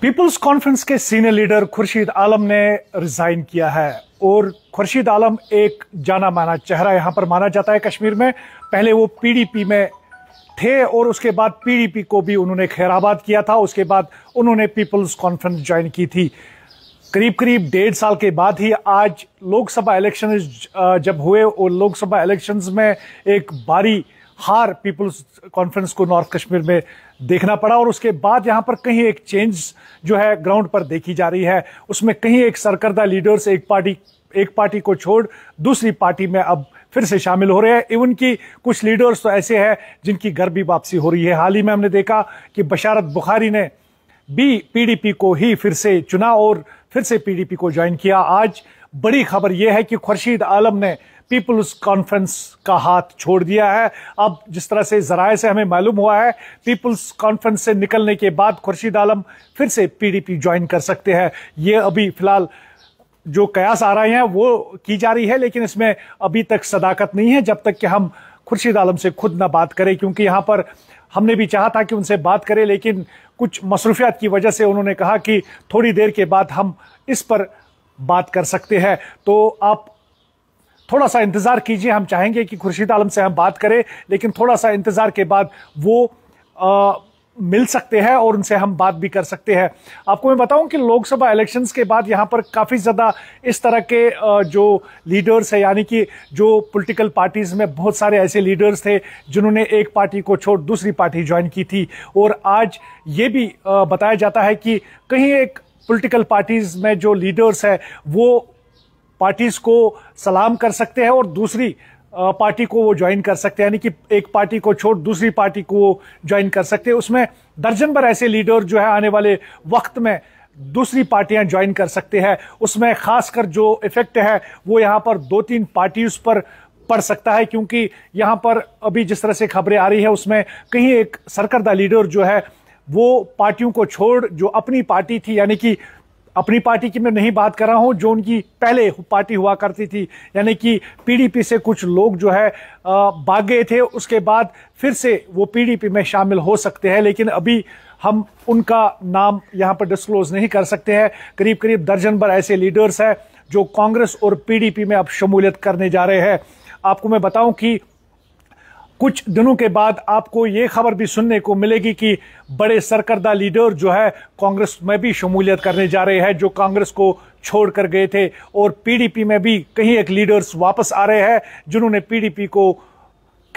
peoples Conference के senior leader Khurshid Alam ने resign किया है और खुर्शीद आलम एक जाना माना चेहरा यहाँ पर माना जाता है कश्मीर में पहले वो पीडीपी में थे और उसके बाद पीडीपी को भी उन्होंने खैराबाद किया था उसके बाद उन्होंने पीपल्स कॉन्फ्रेंस ज्वाइन की थी करीब करीब डेढ़ साल के बाद ही आज लोकसभा इलेक्शन जब हुए और लोकसभा इलेक्शंस में एक बारी हार पीपल्स कॉन्फ्रेंस को नॉर्थ कश्मीर में देखना पड़ा और उसके बाद यहाँ पर कहीं एक चेंज जो है ग्राउंड पर देखी जा रही है उसमें कहीं एक सरकर्दा लीडर्स एक पार्टी एक पार्टी को छोड़ दूसरी पार्टी में अब फिर से शामिल हो रहे हैं इवन की कुछ लीडर्स तो ऐसे हैं जिनकी घर भी वापसी हो रही है हाल ही में हमने देखा कि बशारत बुखारी ने भी पीडीपी को ही फिर से चुना और फिर से पीडीपी को ज्वाइन किया आज बड़ी खबर यह है कि खुर्शीद आलम ने पीपल्स कॉन्फ्रेंस का हाथ छोड़ दिया है अब जिस तरह से जराए से हमें मालूम हुआ है पीपल्स कॉन्फ्रेंस से निकलने के बाद खुर्शीद आलम फिर से पीडीपी ज्वाइन कर सकते हैं ये अभी फिलहाल जो कयास आ रहे हैं वो की जा रही है लेकिन इसमें अभी तक सदाकत नहीं है जब तक कि हम खुर्शीद आलम से खुद ना बात करें क्योंकि यहाँ पर हमने भी चाहा था कि उनसे बात करें लेकिन कुछ मसरूफियात की वजह से उन्होंने कहा कि थोड़ी देर के बाद हम इस पर बात कर सकते हैं तो आप थोड़ा सा इंतज़ार कीजिए हम चाहेंगे कि खुर्शीद आलम से हम बात करें लेकिन थोड़ा सा इंतज़ार के बाद वो आ, मिल सकते हैं और उनसे हम बात भी कर सकते हैं आपको मैं बताऊं कि लोकसभा इलेक्शंस के बाद यहाँ पर काफ़ी ज़्यादा इस तरह के जो लीडर्स है यानी कि जो पॉलिटिकल पार्टीज़ में बहुत सारे ऐसे लीडर्स थे जिन्होंने एक पार्टी को छोड़ दूसरी पार्टी ज्वाइन की थी और आज ये भी बताया जाता है कि कहीं एक पॉलिटिकल पार्टीज़ में जो लीडर्स हैं वो पार्टीज को सलाम कर सकते हैं और दूसरी पार्टी को वो ज्वाइन कर सकते हैं यानी कि एक पार्टी को छोड़ दूसरी पार्टी को वो ज्वाइन कर सकते हैं उसमें दर्जन भर ऐसे लीडर जो है आने वाले वक्त में दूसरी पार्टियां ज्वाइन कर सकते हैं उसमें खासकर जो इफेक्ट है वो यहाँ पर दो तीन पार्टीज पर पड़ सकता है क्योंकि यहाँ पर अभी जिस तरह से खबरें आ रही है उसमें कहीं एक सरकरदा लीडर जो है वो पार्टियों को छोड़ जो अपनी पार्टी थी यानी कि अपनी पार्टी की मैं नहीं बात कर रहा हूं जो उनकी पहले पार्टी हुआ करती थी यानी कि पीडीपी से कुछ लोग जो है भाग गए थे उसके बाद फिर से वो पीडीपी में शामिल हो सकते हैं लेकिन अभी हम उनका नाम यहां पर डिस्क्लोज नहीं कर सकते हैं करीब करीब दर्जन भर ऐसे लीडर्स हैं जो कांग्रेस और पीडीपी में अब शमूलियत करने जा रहे हैं आपको मैं बताऊं कि कुछ दिनों के बाद आपको ये खबर भी सुनने को मिलेगी कि बड़े सरकर्दा लीडर जो है कांग्रेस में भी शमूलियत करने जा रहे हैं जो कांग्रेस को छोड़ कर गए थे और पीडीपी में भी कहीं एक लीडर्स वापस आ रहे हैं जिन्होंने पीडीपी को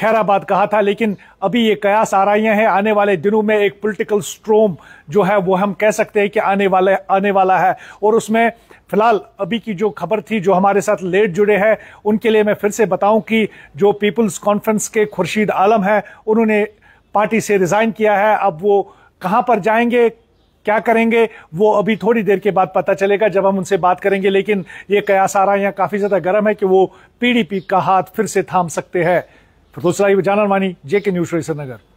खैराबाद कहा था लेकिन अभी ये कयास रही हैं आने वाले दिनों में एक पोलिटिकल स्ट्रोम जो है वो हम कह सकते हैं कि आने वाले आने वाला है और उसमें फिलहाल अभी की जो खबर थी जो हमारे साथ लेट जुड़े हैं उनके लिए मैं फिर से बताऊं कि जो पीपल्स कॉन्फ्रेंस के खुर्शीद आलम हैं उन्होंने पार्टी से रिज़ाइन किया है अब वो कहाँ पर जाएंगे क्या करेंगे वो अभी थोड़ी देर के बाद पता चलेगा जब हम उनसे बात करेंगे लेकिन ये कयास है यहाँ काफ़ी ज़्यादा गर्म है कि वो पीडीपी का हाथ फिर से थाम सकते हैं ಪ್ರಥೋತ್ಸರಾಯಿ ಜಾನನ್ ಮಾನಿ ಜೆ ಕೆ ನ್ಯೂಸ್ ನಗರ್